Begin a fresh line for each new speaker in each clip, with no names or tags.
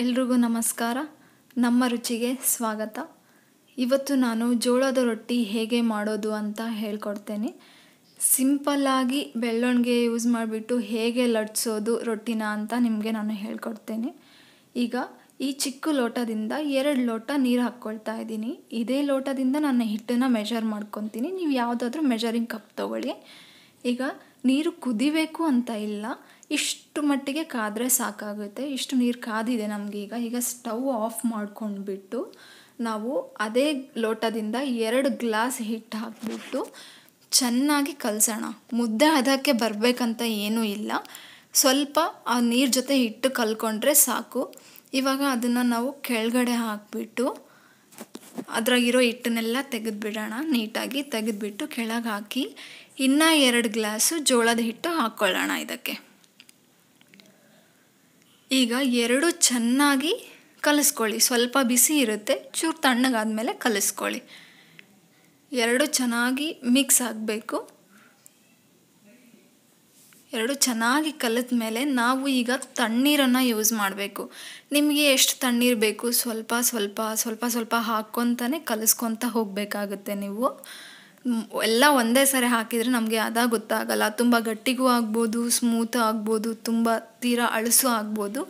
ಎಲ್ರಿಗೂ ನಮಸ್ಕಾರ ನಮ್ಮ ರುಚಿಗೆ ಸ್ವಾಗತ ಇವತ್ತು ನಾನು ಜೋಳದ ರೊಟ್ಟಿ ಹೇಗೆ ಮಾಡೋದು ಅಂತ ಹೇಳ್ಕೊಡ್ತೇನೆ ಸಿಂಪಲ್ಲಾಗಿ ಬೆಳ್ಳೊಣಗೆ ಯೂಸ್ ಮಾಡಿಬಿಟ್ಟು ಹೇಗೆ ಲಟ್ಸೋದು ರೊಟ್ಟಿನ ಅಂತ ನಿಮಗೆ ನಾನು ಹೇಳ್ಕೊಡ್ತೇನೆ ಈಗ ಈ ಚಿಕ್ಕ ಲೋಟದಿಂದ ಎರಡು ಲೋಟ ನೀರು ಹಾಕ್ಕೊಳ್ತಾ ಇದ್ದೀನಿ ಇದೇ ಲೋಟದಿಂದ ನಾನು ಹಿಟ್ಟನ್ನು ಮೆಷರ್ ಮಾಡ್ಕೊತೀನಿ ನೀವು ಯಾವುದಾದ್ರೂ ಮೆಷರಿಂಗ್ ಕಪ್ ತೊಗೊಳ್ಳಿ ಈಗ ನೀರು ಕುದಿಬೇಕು ಅಂತ ಇಲ್ಲ ಇಷ್ಟು ಮಟ್ಟಿಗೆ ಕಾದರೆ ಸಾಕಾಗುತ್ತೆ ಇಷ್ಟು ನೀರು ಕಾದಿದೆ ನಮಗೆ ಈಗ ಈಗ ಸ್ಟವ್ ಆಫ್ ಮಾಡ್ಕೊಂಡ್ಬಿಟ್ಟು ನಾವು ಅದೇ ಲೋಟದಿಂದ ಎರಡು ಗ್ಲಾಸ್ ಹಿಟ್ಟು ಹಾಕಿಬಿಟ್ಟು ಚೆನ್ನಾಗಿ ಕಲಸೋಣ ಮುದ್ದೆ ಅದಕ್ಕೆ ಬರಬೇಕಂತ ಏನೂ ಇಲ್ಲ ಸ್ವಲ್ಪ ಆ ನೀರು ಜೊತೆ ಹಿಟ್ಟು ಕಲ್ಕೊಂಡ್ರೆ ಸಾಕು ಇವಾಗ ಅದನ್ನು ನಾವು ಕೆಳಗಡೆ ಹಾಕಿಬಿಟ್ಟು ಅದ್ರಾಗಿರೋ ಹಿಟ್ಟನ್ನೆಲ್ಲ ತೆಗೆದುಬಿಡೋಣ ನೀಟಾಗಿ ತೆಗೆದುಬಿಟ್ಟು ಕೆಳಗೆ ಹಾಕಿ ಇನ್ನೂ ಎರಡು ಗ್ಲಾಸು ಜೋಳದ ಹಿಟ್ಟು ಹಾಕ್ಕೊಳ್ಳೋಣ ಇದಕ್ಕೆ ಈಗ ಎರಡು ಚೆನ್ನಾಗಿ ಕಲಿಸ್ಕೊಳ್ಳಿ ಸ್ವಲ್ಪ ಬಿಸಿ ಇರುತ್ತೆ ಚೂರು ತಣ್ಣಗಾದ ಮೇಲೆ ಕಲಿಸ್ಕೊಳ್ಳಿ ಎರಡು ಚೆನ್ನಾಗಿ ಮಿಕ್ಸ್ ಆಗಬೇಕು ಎರಡು ಚೆನ್ನಾಗಿ ಕಲಿತ ಮೇಲೆ ನಾವು ಈಗ ತಣ್ಣೀರನ್ನು ಯೂಸ್ ಮಾಡಬೇಕು ನಿಮಗೆ ಎಷ್ಟು ತಣ್ಣೀರು ಬೇಕು ಸ್ವಲ್ಪ ಸ್ವಲ್ಪ ಸ್ವಲ್ಪ ಸ್ವಲ್ಪ ಹಾಕ್ಕೊತಾನೆ ಕಲಿಸ್ಕೊತ ಹೋಗಬೇಕಾಗುತ್ತೆ ನೀವು ಎಲ್ಲ ಒಂದೇ ಸರಿ ಹಾಕಿದರೆ ನಮಗೆ ಅದ ಗೊತ್ತಾಗಲ್ಲ ತುಂಬ ಗಟ್ಟಿಗೂ ಆಗ್ಬೋದು ಸ್ಮೂತ್ ಆಗ್ಬೋದು ತುಂಬ ತೀರಾ ಅಳಸು ಆಗ್ಬೋದು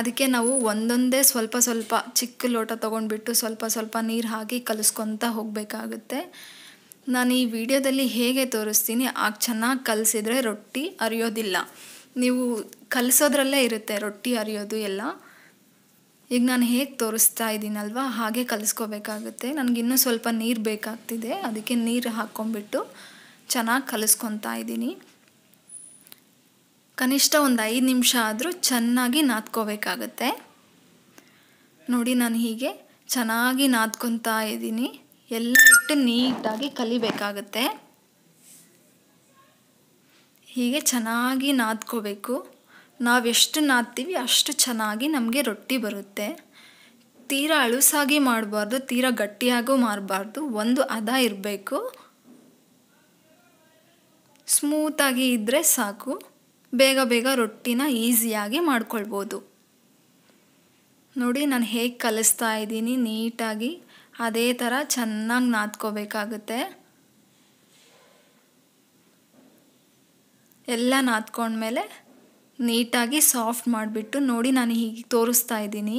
ಅದಕ್ಕೆ ನಾವು ಒಂದೊಂದೇ ಸ್ವಲ್ಪ ಸ್ವಲ್ಪ ಚಿಕ್ಕ ಲೋಟ ತೊಗೊಂಡ್ಬಿಟ್ಟು ಸ್ವಲ್ಪ ಸ್ವಲ್ಪ ನೀರು ಹಾಕಿ ಕಲಿಸ್ಕೊತ ಹೋಗಬೇಕಾಗುತ್ತೆ ನಾನು ಈ ವಿಡಿಯೋದಲ್ಲಿ ಹೇಗೆ ತೋರಿಸ್ತೀನಿ ಆಗ ಚೆನ್ನಾಗಿ ಕಲಸಿದ್ರೆ ರೊಟ್ಟಿ ಅರಿಯೋದಿಲ್ಲ ನೀವು ಕಲಸೋದ್ರಲ್ಲೇ ಇರುತ್ತೆ ರೊಟ್ಟಿ ಅರಿಯೋದು ಎಲ್ಲ ಈಗ ನಾನು ಹೇಗೆ ತೋರಿಸ್ತಾ ಇದ್ದೀನಲ್ವ ಹಾಗೆ ಕಲಿಸ್ಕೋಬೇಕಾಗುತ್ತೆ ನನಗಿನ್ನೂ ಸ್ವಲ್ಪ ನೀರು ಬೇಕಾಗ್ತಿದೆ ಅದಕ್ಕೆ ನೀರು ಹಾಕ್ಕೊಂಬಿಟ್ಟು ಚೆನ್ನಾಗಿ ಕಲಿಸ್ಕೊತಾ ಇದ್ದೀನಿ ಕನಿಷ್ಠ ಒಂದು ಐದು ನಿಮಿಷ ಆದರೂ ಚೆನ್ನಾಗಿ ನಾದ್ಕೋಬೇಕಾಗತ್ತೆ ನೋಡಿ ನಾನು ಹೀಗೆ ಚೆನ್ನಾಗಿ ನಾದ್ಕೊತಾ ಇದ್ದೀನಿ ಎಲ್ಲ ಇಟ್ಟು ನೀಟಾಗಿ ಕಲಿಬೇಕಾಗತ್ತೆ ಹೀಗೆ ಚೆನ್ನಾಗಿ ನಾದ್ಕೋಬೇಕು ನಾವು ಎಷ್ಟು ನಾದ್ತೀವಿ ಅಷ್ಟು ಚೆನ್ನಾಗಿ ನಮಗೆ ರೊಟ್ಟಿ ಬರುತ್ತೆ ತೀರಾ ಅಳುಸಾಗಿ ಮಾಡಬಾರ್ದು ತೀರಾ ಗಟ್ಟಿಯಾಗೂ ಮಾಡಬಾರ್ದು ಒಂದು ಹದ ಇರಬೇಕು ಸ್ಮೂತಾಗಿ ಇದ್ದರೆ ಸಾಕು ಬೇಗ ಬೇಗ ರೊಟ್ಟಿನ ಈಸಿಯಾಗಿ ಮಾಡ್ಕೊಳ್ಬೋದು ನೋಡಿ ನಾನು ಹೇಗೆ ಕಲಿಸ್ತಾ ಇದ್ದೀನಿ ನೀಟಾಗಿ ಅದೇ ಥರ ಚೆನ್ನಾಗಿ ನಾದ್ಕೋಬೇಕಾಗುತ್ತೆ ಎಲ್ಲ ನಾದ್ಕೊಂಡ್ಮೇಲೆ ನೀಟಾಗಿ ಸಾಫ್ಟ್ ಮಾಡಿಬಿಟ್ಟು ನೋಡಿ ನಾನು ಹೀಗೆ ತೋರಿಸ್ತಾ ಇದ್ದೀನಿ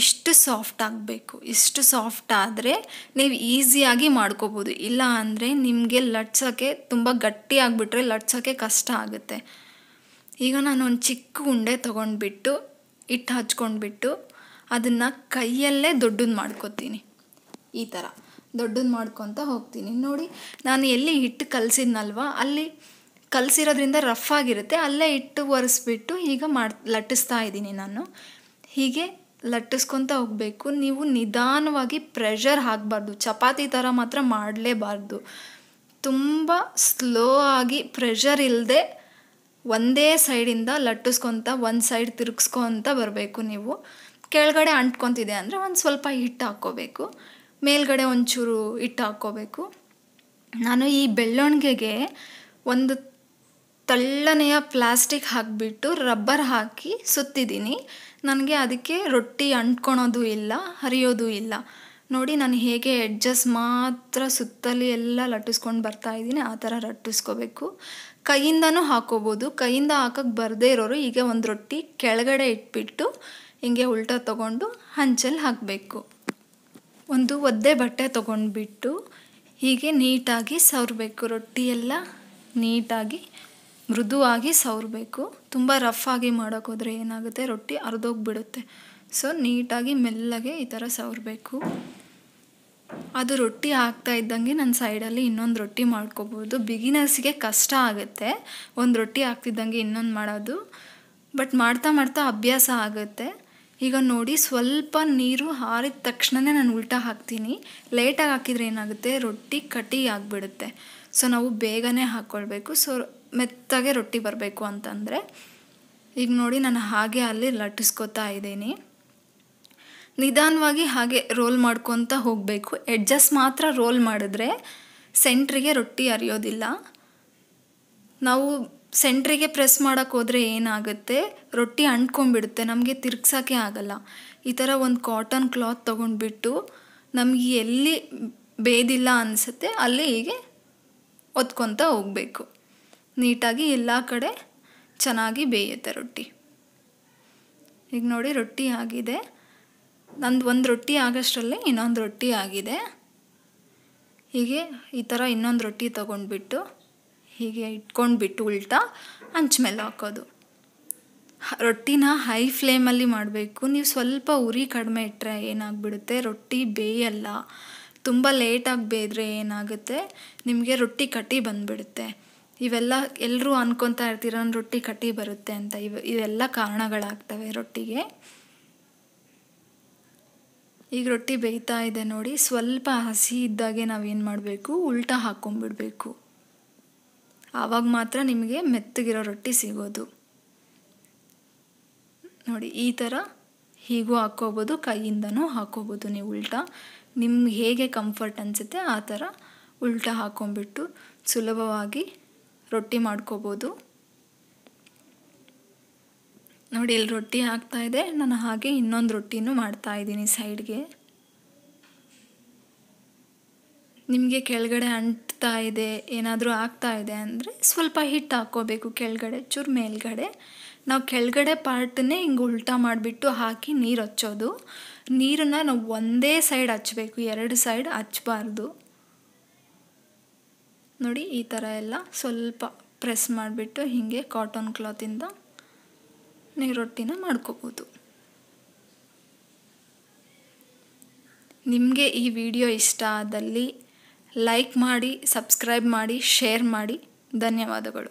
ಇಷ್ಟು ಸಾಫ್ಟ್ ಆಗಬೇಕು ಇಷ್ಟು ಸಾಫ್ಟ್ ಆದರೆ ನೀವು ಈಸಿಯಾಗಿ ಮಾಡ್ಕೋಬೋದು ಇಲ್ಲ ಅಂದರೆ ನಿಮಗೆ ಲಟ್ಸೋಕ್ಕೆ ತುಂಬ ಗಟ್ಟಿ ಆಗಿಬಿಟ್ರೆ ಲಟ್ಸೋಕ್ಕೆ ಕಷ್ಟ ಆಗುತ್ತೆ ಈಗ ನಾನು ಒಂದು ಚಿಕ್ಕ ಉಂಡೆ ತೊಗೊಂಡ್ಬಿಟ್ಟು ಹಿಟ್ಟು ಹಚ್ಕೊಂಡ್ಬಿಟ್ಟು ಅದನ್ನು ಕೈಯಲ್ಲೇ ದೊಡ್ಡದು ಮಾಡ್ಕೋತೀನಿ ಈ ಥರ ದೊಡ್ಡದ್ ಮಾಡ್ಕೊತ ಹೋಗ್ತೀನಿ ನೋಡಿ ನಾನು ಎಲ್ಲಿ ಹಿಟ್ಟು ಕಲಿಸಿದ್ನಲ್ವ ಅಲ್ಲಿ ಕಲಸಿರೋದ್ರಿಂದ ರಫ್ ಆಗಿರುತ್ತೆ ಅಲ್ಲೇ ಹಿಟ್ಟು ಒರೆಸ್ಬಿಟ್ಟು ಈಗ ಮಾಡಿ ಲಟ್ಟಿಸ್ತಾ ಇದ್ದೀನಿ ನಾನು ಹೀಗೆ ಲಟ್ಟಿಸ್ಕೊತ ಹೋಗಬೇಕು ನೀವು ನಿಧಾನವಾಗಿ ಪ್ರೆಷರ್ ಹಾಕಬಾರ್ದು ಚಪಾತಿ ಥರ ಮಾತ್ರ ಮಾಡಲೇಬಾರ್ದು ತುಂಬ ಸ್ಲೋ ಆಗಿ ಪ್ರೆಷರ್ ಇಲ್ಲದೆ ಒಂದೇ ಸೈಡಿಂದ ಲಟ್ಟಿಸ್ಕೊತ ಒಂದು ಸೈಡ್ ತಿರುಗಿಸ್ಕೊತ ಬರಬೇಕು ನೀವು ಕೆಳಗಡೆ ಅಂಟ್ಕೊತಿದೆ ಅಂದರೆ ಒಂದು ಸ್ವಲ್ಪ ಹಿಟ್ಟು ಹಾಕ್ಕೋಬೇಕು ಮೇಲ್ಗಡೆ ಒಂಚೂರು ಹಿಟ್ಟು ಹಾಕ್ಕೋಬೇಕು ನಾನು ಈ ಬೆಳ್ಳೊಣಿಗೆಗೆ ಒಂದು ತಳ್ಳನೆಯ ಪ್ಲಾಸ್ಟಿಕ್ ಹಾಕಿಬಿಟ್ಟು ರಬ್ಬರ್ ಹಾಕಿ ಸುತ್ತಿದ್ದೀನಿ ನನಗೆ ಅದಕ್ಕೆ ರೊಟ್ಟಿ ಅಂಟ್ಕೊಳೋದು ಇಲ್ಲ ಹರಿಯೋದು ಇಲ್ಲ ನೋಡಿ ನಾನು ಹೇಗೆ ಎಡ್ಜಸ್ ಮಾತ್ರ ಸುತ್ತಲಿ ಎಲ್ಲ ಲಟ್ಟಿಸ್ಕೊಂಡು ಬರ್ತಾ ಇದ್ದೀನಿ ಆ ಥರ ಲಟ್ಟಿಸ್ಕೋಬೇಕು ಕೈಯಿಂದನೂ ಹಾಕೋಬೋದು ಕೈಯಿಂದ ಹಾಕಕ್ಕೆ ಬರದೇ ಇರೋರು ಈಗ ಒಂದು ರೊಟ್ಟಿ ಕೆಳಗಡೆ ಇಟ್ಬಿಟ್ಟು ಹಿಂಗೆ ಉಲ್ಟಾ ತೊಗೊಂಡು ಹಂಚಲ್ಲಿ ಹಾಕಬೇಕು ಒಂದು ಒದ್ದೆ ಬಟ್ಟೆ ತೊಗೊಂಡ್ಬಿಟ್ಟು ಹೀಗೆ ನೀಟಾಗಿ ಸವರಬೇಕು ರೊಟ್ಟಿಯೆಲ್ಲ ನೀಟಾಗಿ ಮೃದುವಾಗಿ ಸವರಬೇಕು ತುಂಬ ರಫ್ ಆಗಿ ಮಾಡೋಕ್ಕೋದ್ರೆ ಏನಾಗುತ್ತೆ ರೊಟ್ಟಿ ಅರ್ಧೋಗ್ಬಿಡುತ್ತೆ ಸೊ ನೀಟಾಗಿ ಮೆಲ್ಲಗೆ ಈ ಥರ ಸವರಬೇಕು ಅದು ರೊಟ್ಟಿ ಆಗ್ತಾ ಇದ್ದಂಗೆ ನನ್ನ ಸೈಡಲ್ಲಿ ಇನ್ನೊಂದು ರೊಟ್ಟಿ ಮಾಡ್ಕೋಬೋದು ಬಿಗಿನರ್ಸ್ಗೆ ಕಷ್ಟ ಆಗುತ್ತೆ ಒಂದು ರೊಟ್ಟಿ ಆಗ್ತಿದ್ದಂಗೆ ಇನ್ನೊಂದು ಮಾಡೋದು ಬಟ್ ಮಾಡ್ತಾ ಮಾಡ್ತಾ ಅಭ್ಯಾಸ ಆಗುತ್ತೆ ಈಗ ನೋಡಿ ಸ್ವಲ್ಪ ನೀರು ಹಾರಿದ ತಕ್ಷಣವೇ ನಾನು ಉಲ್ಟಾ ಹಾಕ್ತೀನಿ ಲೇಟಾಗಿ ಹಾಕಿದರೆ ಏನಾಗುತ್ತೆ ರೊಟ್ಟಿ ಕಟಿ ಆಗಿಬಿಡುತ್ತೆ ಸೊ ನಾವು ಬೇಗನೆ ಹಾಕ್ಕೊಳ್ಬೇಕು ಸೊ ಮೆತ್ತಗೆ ರೊಟ್ಟಿ ಬರಬೇಕು ಅಂತಂದರೆ ಈಗ ನೋಡಿ ನಾನು ಹಾಗೆ ಅಲ್ಲಿ ಲಟ್ಟಿಸ್ಕೊತಾ ಇದ್ದೀನಿ ನಿಧಾನವಾಗಿ ಹಾಗೆ ರೋಲ್ ಮಾಡ್ಕೊತ ಹೋಗಬೇಕು ಎಡ್ಜಸ್ ಮಾತ್ರ ರೋಲ್ ಮಾಡಿದ್ರೆ ಸೆಂಟ್ರಿಗೆ ರೊಟ್ಟಿ ಅರಿಯೋದಿಲ್ಲ ನಾವು ಸೆಂಟ್ರಿಗೆ ಪ್ರೆಸ್ ಮಾಡೋಕ್ಕೆ ಹೋದರೆ ಏನಾಗುತ್ತೆ ರೊಟ್ಟಿ ಅಂಟ್ಕೊಂಡ್ಬಿಡುತ್ತೆ ನಮಗೆ ತಿರ್ಗ್ಸೋಕ್ಕೆ ಆಗಲ್ಲ ಈ ಥರ ಒಂದು ಕಾಟನ್ ಕ್ಲಾತ್ ತೊಗೊಂಡ್ಬಿಟ್ಟು ನಮಗೆ ಎಲ್ಲಿ ಬೇದಿಲ್ಲ ಅನಿಸುತ್ತೆ ಅಲ್ಲಿ ಹೀಗೆ ಒತ್ಕೊತ ಹೋಗಬೇಕು ನೀಟಾಗಿ ಎಲ್ಲ ಕಡೆ ಚೆನ್ನಾಗಿ ಬೇಯುತ್ತೆ ರೊಟ್ಟಿ ಈಗ ನೋಡಿ ರೊಟ್ಟಿ ಆಗಿದೆ ನಂದು ಒಂದು ರೊಟ್ಟಿ ಆಗೋಷ್ಟರಲ್ಲಿ ಇನ್ನೊಂದು ರೊಟ್ಟಿ ಆಗಿದೆ ಹೀಗೆ ಈ ಥರ ಇನ್ನೊಂದು ರೊಟ್ಟಿ ತೊಗೊಂಡ್ಬಿಟ್ಟು ಹೀಗೆ ಇಟ್ಕೊಂಡ್ಬಿಟ್ಟು ಉಲ್ಟಾ ಹಂಚ ಮೇಲೆ ಹಾಕೋದು ರೊಟ್ಟಿನ ಹೈ ಫ್ಲೇಮಲ್ಲಿ ಮಾಡಬೇಕು ನೀವು ಸ್ವಲ್ಪ ಉರಿ ಕಡಿಮೆ ಇಟ್ಟರೆ ಏನಾಗ್ಬಿಡುತ್ತೆ ರೊಟ್ಟಿ ಬೇಯಲ್ಲ ತುಂಬ ಲೇಟಾಗಿ ಬೇಯ್ದರೆ ಏನಾಗುತ್ತೆ ನಿಮಗೆ ರೊಟ್ಟಿ ಕಟ್ಟಿ ಬಂದುಬಿಡುತ್ತೆ ಇವೆಲ್ಲ ಎಲ್ಲರೂ ಅನ್ಕೊತಾ ಇರ್ತೀರ ನನ್ನ ರೊಟ್ಟಿ ಕಟ್ಟಿ ಬರುತ್ತೆ ಅಂತ ಇವ ಇವೆಲ್ಲ ಕಾರಣಗಳಾಗ್ತವೆ ರೊಟ್ಟಿಗೆ ಈಗ ರೊಟ್ಟಿ ಬೇಯ್ತಾ ಇದೆ ನೋಡಿ ಸ್ವಲ್ಪ ಹಸಿ ಇದ್ದಾಗೆ ನಾವೇನು ಮಾಡಬೇಕು ಉಲ್ಟಾ ಹಾಕ್ಕೊಂಡ್ಬಿಡ್ಬೇಕು ಆವಾಗ ಮಾತ್ರ ನಿಮಗೆ ಮೆತ್ತಗಿರೋ ರೊಟ್ಟಿ ಸಿಗೋದು ನೋಡಿ ಈ ಥರ ಹೀಗೂ ಹಾಕ್ಕೋಬೋದು ಕೈಯಿಂದನೂ ಹಾಕ್ಕೋಬೋದು ನೀವು ಉಲ್ಟಾ ನಿಮ್ಗೆ ಹೇಗೆ ಕಂಫರ್ಟ್ ಅನಿಸುತ್ತೆ ಆ ಥರ ಉಲ್ಟಾ ಹಾಕ್ಕೊಂಬಿಟ್ಟು ಸುಲಭವಾಗಿ ರೊಟ್ಟಿ ಮಾಡ್ಕೋಬೋದು ನೋಡಿ ಇಲ್ಲಿ ರೊಟ್ಟಿ ಇದೆ ನಾನು ಹಾಗೆ ಇನ್ನೊಂದು ರೊಟ್ಟಿನೂ ಮಾಡ್ತಾಯಿದ್ದೀನಿ ಸೈಡ್ಗೆ ನಿಮಗೆ ಕೆಳಗಡೆ ಅಂಟ ಸುಡ್ತಾ ಇದೆ ಏನಾದರೂ ಆಗ್ತಾ ಇದೆ ಅಂದರೆ ಸ್ವಲ್ಪ ಹಿಟ್ಟು ಹಾಕ್ಕೋಬೇಕು ಕೆಳಗಡೆ ಚೂರು ಮೇಲ್ಗಡೆ ನಾವು ಕೆಳಗಡೆ ಪಾರ್ಟನ್ನೇ ಹಿಂಗೆ ಉಲ್ಟಾ ಮಾಡಿಬಿಟ್ಟು ಹಾಕಿ ನೀರು ಹಚ್ಚೋದು ನೀರನ್ನು ನಾವು ಒಂದೇ ಸೈಡ್ ಹಚ್ಚಬೇಕು ಎರಡು ಸೈಡ್ ಹಚ್ಚಬಾರ್ದು ನೋಡಿ ಈ ಥರ ಎಲ್ಲ ಸ್ವಲ್ಪ ಪ್ರೆಸ್ ಮಾಡಿಬಿಟ್ಟು ಹೀಗೆ ಕಾಟನ್ ಕ್ಲಾತಿಂದ ನೀರೊಟ್ಟಿನ ಮಾಡ್ಕೋಬೋದು ನಿಮಗೆ ಈ ವಿಡಿಯೋ ಇಷ್ಟ ಆದಲ್ಲಿ ಲೈಕ್ ಮಾಡಿ ಸಬ್ಸ್ಕ್ರೈಬ್ ಮಾಡಿ ಶೇರ್ ಮಾಡಿ ಧನ್ಯವಾದಗಳು